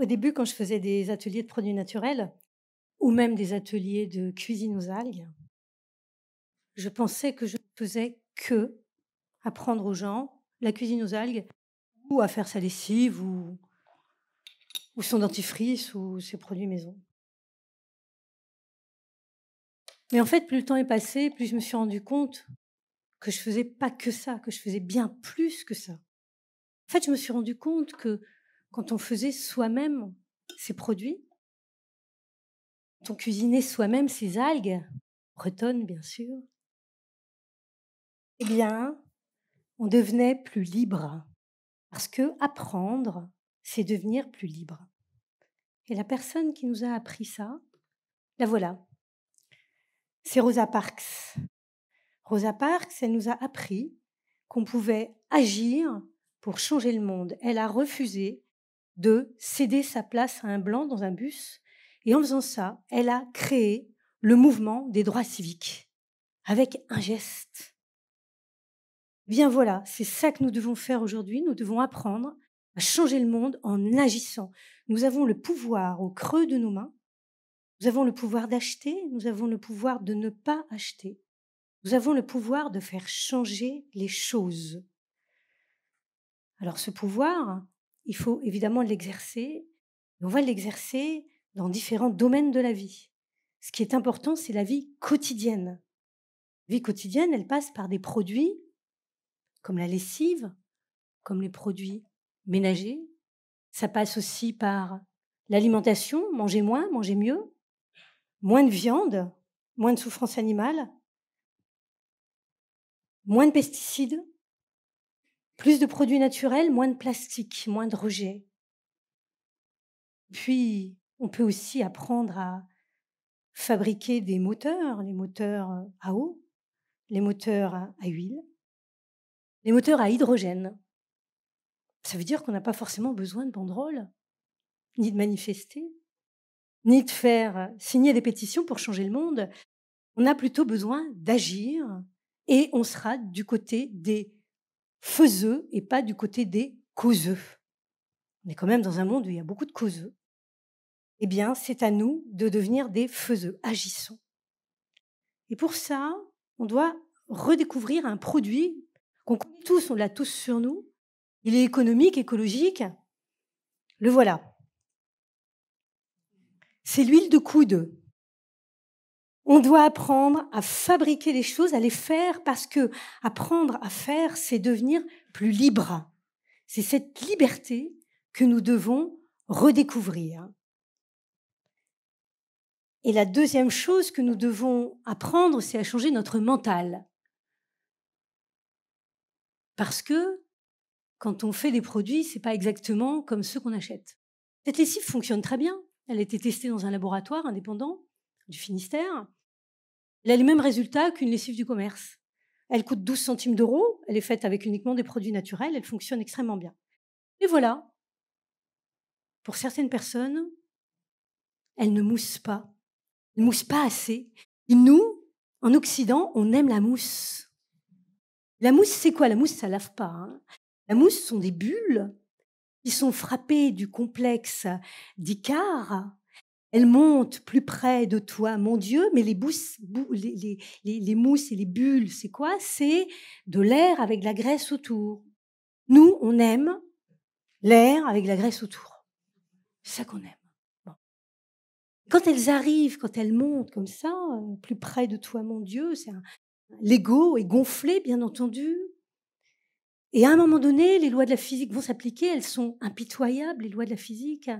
Au début, quand je faisais des ateliers de produits naturels, ou même des ateliers de cuisine aux algues, je pensais que je ne faisais que apprendre aux gens la cuisine aux algues, ou à faire sa lessive, ou, ou son dentifrice, ou ses produits maison. Mais en fait, plus le temps est passé, plus je me suis rendu compte que je faisais pas que ça, que je faisais bien plus que ça. En fait, je me suis rendu compte que quand on faisait soi-même ses produits, quand on cuisinait soi-même ses algues, bretonnes bien sûr, eh bien, on devenait plus libre. Parce que apprendre, c'est devenir plus libre. Et la personne qui nous a appris ça, la voilà. C'est Rosa Parks. Rosa Parks, elle nous a appris qu'on pouvait agir pour changer le monde. Elle a refusé de céder sa place à un blanc dans un bus. Et en faisant ça, elle a créé le mouvement des droits civiques avec un geste. Bien voilà, c'est ça que nous devons faire aujourd'hui. Nous devons apprendre à changer le monde en agissant. Nous avons le pouvoir au creux de nos mains. Nous avons le pouvoir d'acheter, nous avons le pouvoir de ne pas acheter. Nous avons le pouvoir de faire changer les choses. Alors ce pouvoir, il faut évidemment l'exercer. On va l'exercer dans différents domaines de la vie. Ce qui est important, c'est la vie quotidienne. La vie quotidienne, elle passe par des produits comme la lessive, comme les produits ménagers. Ça passe aussi par l'alimentation, manger moins, manger mieux, moins de viande, moins de souffrance animale, moins de pesticides, plus de produits naturels, moins de plastique, moins de rejets. Puis, on peut aussi apprendre à fabriquer des moteurs, les moteurs euh, à eau, les moteurs à huile, les moteurs à hydrogène. Ça veut dire qu'on n'a pas forcément besoin de banderoles, ni de manifester, ni de faire euh, signer des pétitions pour changer le monde. On a plutôt besoin d'agir et on sera du côté des faiseux et pas du côté des causeux. On est quand même dans un monde où il y a beaucoup de causeux. Eh bien, c'est à nous de devenir des faiseux, agissons. Et pour ça, on doit redécouvrir un produit qu'on connaît tous, on l'a tous sur nous. Il est économique, écologique. Le voilà. C'est l'huile de coude. On doit apprendre à fabriquer les choses, à les faire, parce que apprendre à faire, c'est devenir plus libre. C'est cette liberté que nous devons redécouvrir. Et la deuxième chose que nous devons apprendre, c'est à changer notre mental. Parce que quand on fait des produits, n'est pas exactement comme ceux qu'on achète. Cette lessive fonctionne très bien. Elle a été testée dans un laboratoire indépendant du Finistère. Elle a les mêmes résultats qu'une lessive du commerce. Elle coûte 12 centimes d'euros, elle est faite avec uniquement des produits naturels, elle fonctionne extrêmement bien. Et voilà, pour certaines personnes, elle ne mousse pas. Elle mousse pas assez. Et nous, en Occident, on aime la mousse. La mousse, c'est quoi La mousse, ça lave pas. Hein. La mousse ce sont des bulles qui sont frappées du complexe d'Icar. Elle monte plus près de toi, mon Dieu, mais les, les, mousses et les bulles, c'est quoi C'est de l'air avec la graisse autour. Nous, on aime l'air avec la graisse autour. C'est ça qu'on aime. Quand elles arrivent, quand elles montent comme ça, euh, plus près de toi, mon Dieu, c'est l'ego est gonflé, bien entendu, et à un moment donné, les lois de la physique vont s'appliquer, elles sont impitoyables, les lois de la physique.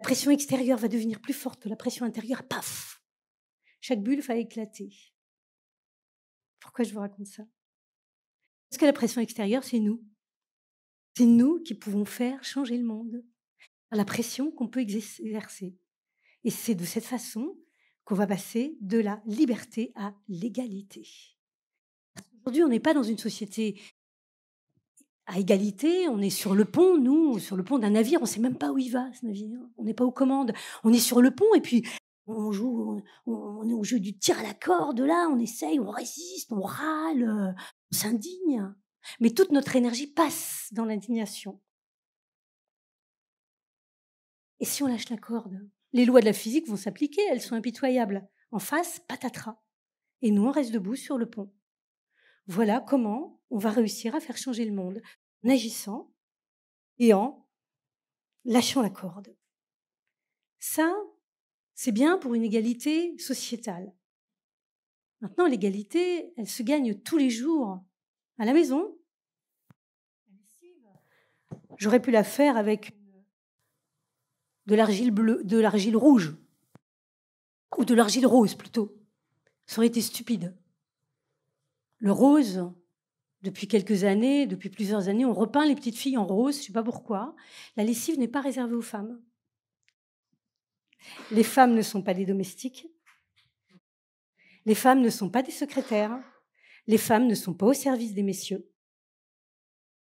La pression extérieure va devenir plus forte que la pression intérieure. Paf Chaque bulle va éclater. Pourquoi je vous raconte ça Parce que la pression extérieure, c'est nous. C'est nous qui pouvons faire changer le monde la pression qu'on peut exercer. Et c'est de cette façon qu'on va passer de la liberté à l'égalité. Aujourd'hui, on n'est pas dans une société à égalité, on est sur le pont, nous, sur le pont d'un navire, on ne sait même pas où il va, ce navire, on n'est pas aux commandes, on est sur le pont et puis on joue, on, est au jeu du tir à la corde, là, on essaye, on résiste, on râle, euh, on s'indigne. Mais toute notre énergie passe dans l'indignation. Et si on lâche la corde Les lois de la physique vont s'appliquer, elles sont impitoyables. En face, patatras. Et nous, on reste debout sur le pont voilà comment on va réussir à faire changer le monde en agissant et en lâchant la corde. Ça, c'est bien pour une égalité sociétale. Maintenant, l'égalité, elle se gagne tous les jours à la maison. J'aurais pu la faire avec de l'argile bleue, de l'argile rouge, ou de l'argile rose plutôt. Ça aurait été stupide le rose. Depuis quelques années, depuis plusieurs années, on repeint les petites filles en rose, je ne sais pas pourquoi. La lessive n'est pas réservée aux femmes. Les femmes ne sont pas des domestiques. Les femmes ne sont pas des secrétaires. Les femmes ne sont pas au service des messieurs.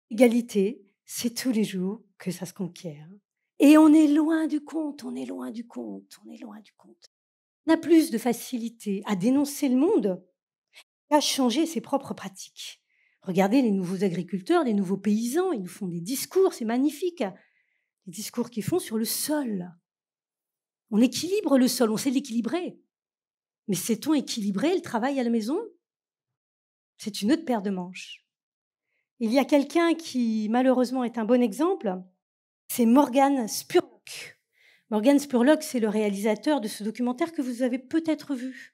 Égalité, c'est tous les jours que ça se conquiert. Et on est loin du compte, on est loin du compte, on est loin du compte. On a plus de facilité à dénoncer le monde changer ses propres pratiques. Regardez les nouveaux agriculteurs, les nouveaux paysans, ils nous font des discours, c'est magnifique. Des discours qu'ils font sur le sol. On équilibre le sol, on sait l'équilibrer. Mais sait-on équilibrer le travail à la maison C'est une autre paire de manches. Il y a quelqu'un qui, malheureusement, est un bon exemple, c'est Morgan Spurlock. Morgan Spurlock, c'est le réalisateur de ce documentaire que vous avez peut-être vu,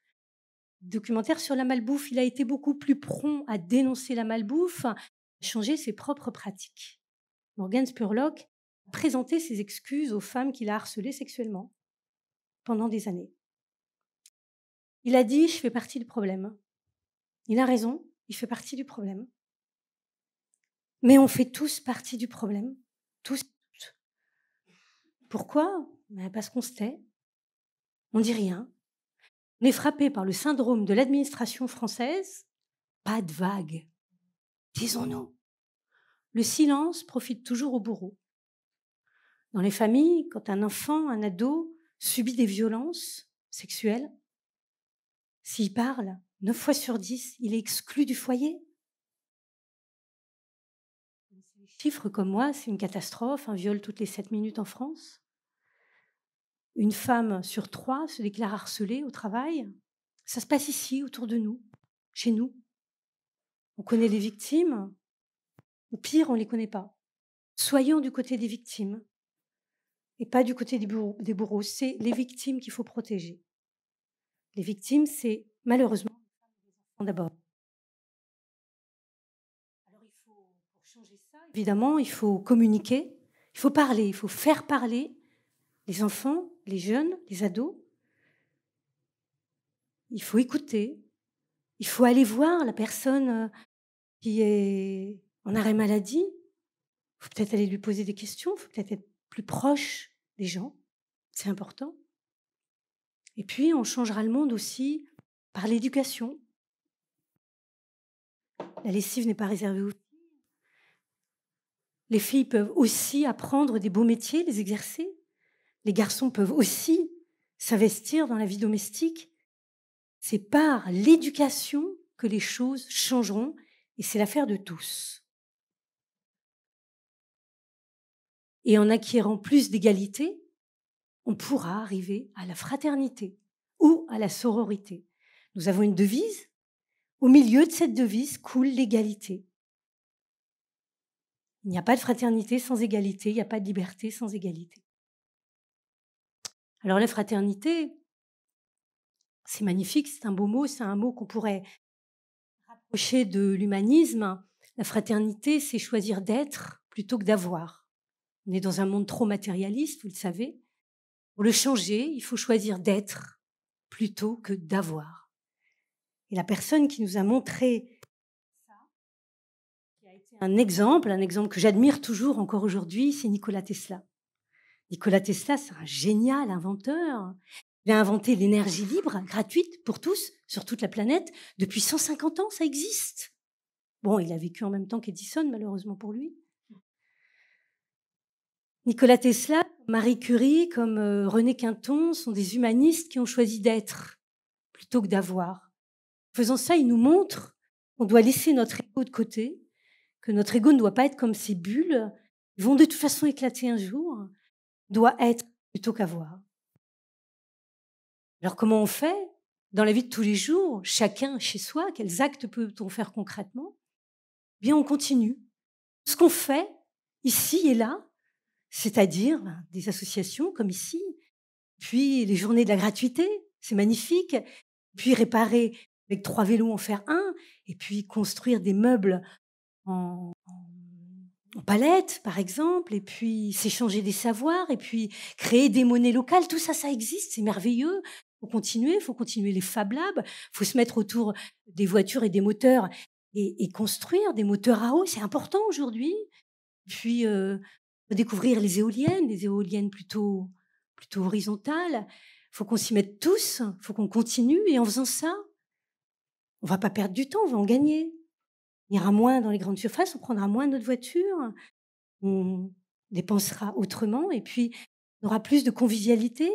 documentaire sur la malbouffe. Il a été beaucoup plus prompt à dénoncer la malbouffe, à changer ses propres pratiques. Morgan Spurlock a présenté ses excuses aux femmes qu'il a harcelées sexuellement pendant des années. Il a dit Je fais partie du problème. Il a raison, il fait partie du problème. Mais on fait tous partie du problème, tous. Pourquoi ben, Parce qu'on se tait, on dit rien, on est frappé par le syndrome de l'administration française, pas de vague. Disons-nous. Le silence profite toujours au bourreau. Dans les familles, quand un enfant, un ado subit des violences sexuelles, s'il parle, neuf fois sur 10, il est exclu du foyer. Chiffre comme moi, c'est une catastrophe, un viol toutes les 7 minutes en France une femme sur trois se déclare harcelée au travail. Ça se passe ici, autour de nous, chez nous. On connaît les victimes, ou pire, on ne les connaît pas. Soyons du côté des victimes et pas du côté des bourreaux. C'est les victimes qu'il faut protéger. Les victimes, c'est malheureusement d'abord. Alors il faut, changer ça, évidemment, il faut communiquer, il faut parler, il faut faire parler les enfants les jeunes, les ados. Il faut écouter. Il faut aller voir la personne euh, qui est en arrêt maladie. Il faut peut-être aller lui poser des questions. Il faut peut-être être plus proche des gens. C'est important. Et puis, on changera le monde aussi par l'éducation. La lessive n'est pas réservée aux filles. Les filles peuvent aussi apprendre des beaux métiers, les exercer les garçons peuvent aussi s'investir dans la vie domestique. C'est par l'éducation que les choses changeront et c'est l'affaire de tous. Et en acquérant plus d'égalité, on pourra arriver à la fraternité ou à la sororité. Nous avons une devise. Au milieu de cette devise coule l'égalité. Il n'y a pas de fraternité sans égalité, il n'y a pas de liberté sans égalité. Alors la fraternité, c'est magnifique, c'est un beau mot, c'est un mot qu'on pourrait rapprocher de l'humanisme. La fraternité, c'est choisir d'être plutôt que d'avoir. On est dans un monde trop matérialiste, vous le savez. Pour le changer, il faut choisir d'être plutôt que d'avoir. Et la personne qui nous a montré ça, qui a été un exemple, un exemple que j'admire toujours encore aujourd'hui, c'est Nikola Tesla. Nicolas Tesla, c'est un génial inventeur. Il a inventé l'énergie libre, gratuite, pour tous, sur toute la planète. Depuis 150 ans, ça existe. Bon, il a vécu en même temps qu'Edison, malheureusement pour lui. Nikola Tesla, Marie Curie, comme euh, René Quinton, sont des humanistes qui ont choisi d'être plutôt que d'avoir. Faisant ça, ils nous montrent qu'on doit laisser notre ego de côté, que notre ego ne doit pas être comme ces bulles, ils vont de toute façon éclater un jour, doit être plutôt qu'avoir. Alors comment on fait dans la vie de tous les jours, chacun chez soi, quels actes peut-on faire concrètement eh Bien, on continue. Ce qu'on fait ici et là, c'est-à-dire ben, des associations comme ici, puis les journées de la gratuité, c'est magnifique, puis réparer avec trois vélos en faire un, et puis construire des meubles en en palette, par exemple, et puis s'échanger des savoirs, et puis créer des monnaies locales. Tout ça, ça existe, c'est merveilleux. Faut continuer, faut continuer les Fab Labs, faut se mettre autour des voitures et des moteurs et, construire des moteurs à eau, c'est important aujourd'hui. Puis euh, découvrir les éoliennes, les éoliennes plutôt plutôt horizontales. Faut qu'on s'y mette tous, faut qu'on continue, et en faisant ça, on va pas perdre du temps, on va en gagner ira moins dans les grandes surfaces, on prendra moins notre voiture, on dépensera autrement et puis on aura plus de convivialité,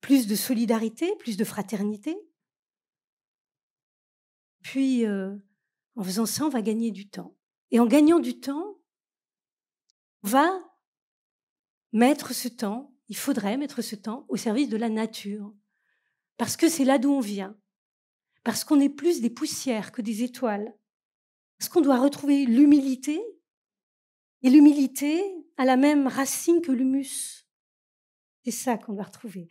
plus de solidarité, plus de fraternité. Puis, euh, en faisant ça, on va gagner du temps. Et en gagnant du temps, on va mettre ce temps, il faudrait mettre ce temps au service de la nature, parce que c'est là d'où on vient, parce qu'on est plus des poussières que des étoiles, parce qu'on doit retrouver l'humilité. Et l'humilité a la même racine que l'humus. C'est ça qu'on doit retrouver.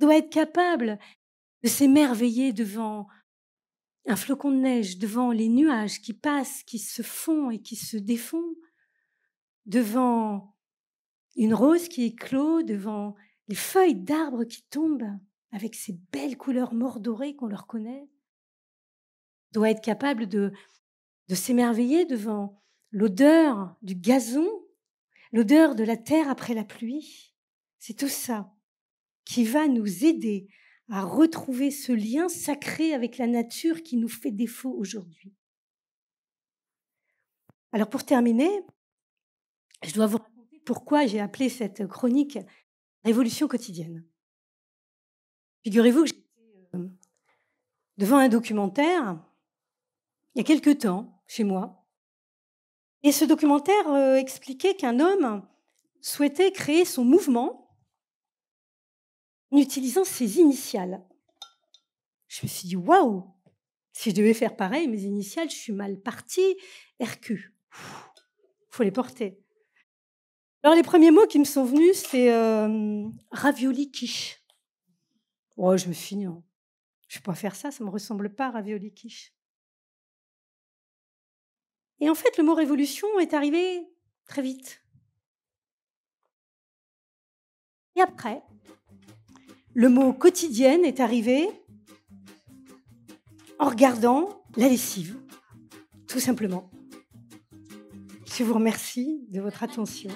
doit être capable de s'émerveiller devant un flocon de neige, devant les nuages qui passent, qui se font et qui se défont, devant une rose qui éclot, devant les feuilles d'arbres qui tombent avec ces belles couleurs mordorées qu'on leur connaît. doit être capable de de s'émerveiller devant l'odeur du gazon, l'odeur de la terre après la pluie. C'est tout ça qui va nous aider à retrouver ce lien sacré avec la nature qui nous fait défaut aujourd'hui. Alors pour terminer, je dois vous raconter pourquoi j'ai appelé cette chronique Révolution quotidienne. Figurez-vous que j'étais euh, devant un documentaire il y a quelques temps, chez moi. Et ce documentaire euh, expliquait qu'un homme souhaitait créer son mouvement en utilisant ses initiales. Je me suis dit, waouh, si je devais faire pareil, mes initiales, je suis mal partie. RQ, faut les porter. Alors les premiers mots qui me sont venus, c'est euh, ravioli quiche. Oh, je me suis dit, je ne vais pas faire ça, ça ne me ressemble pas, ravioli quiche. Et en fait, le mot révolution est arrivé très vite. Et après, le mot quotidienne est arrivé en regardant la lessive, tout simplement. Je vous remercie de votre attention.